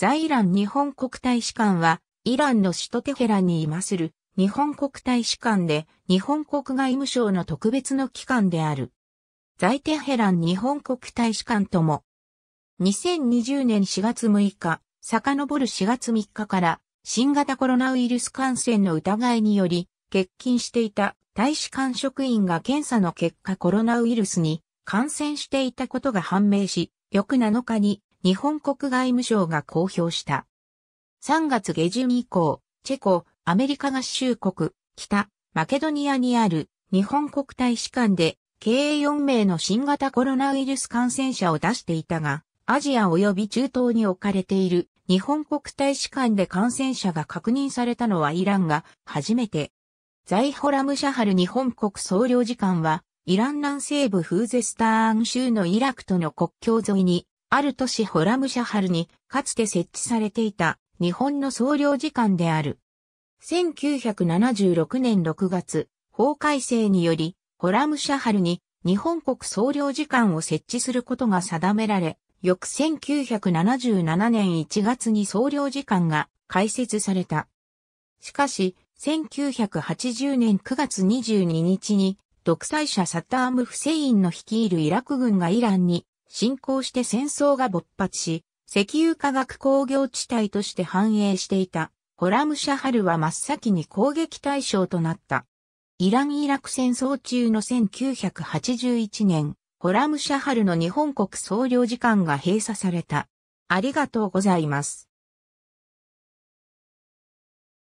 在イラン日本国大使館は、イランの首都テヘランに今する日本国大使館で日本国外務省の特別の機関である。在テヘラン日本国大使館とも、2020年4月6日、遡る4月3日から新型コロナウイルス感染の疑いにより欠勤していた大使館職員が検査の結果コロナウイルスに感染していたことが判明し、翌7日に日本国外務省が公表した。3月下旬以降、チェコ、アメリカ合衆国、北、マケドニアにある日本国大使館で経営4名の新型コロナウイルス感染者を出していたが、アジア及び中東に置かれている日本国大使館で感染者が確認されたのはイランが初めて。ザイホラムシャハル日本国総領事館は、イラン南西部フーゼスターン州のイラクとの国境沿いにある都市ホラムシャハルにかつて設置されていた日本の総領事館である。1976年6月、法改正によりホラムシャハルに日本国総領事館を設置することが定められ、翌1977年1月に総領事館が開設された。しかし、1980年9月22日に独裁者サターム・フセインの率いるイラク軍がイランに進行して戦争が勃発し、石油化学工業地帯として繁栄していた、ホラムシャハルは真っ先に攻撃対象となった。イラン・イラク戦争中の1981年、ホラムシャハルの日本国総領事館が閉鎖された。ありがとうございます。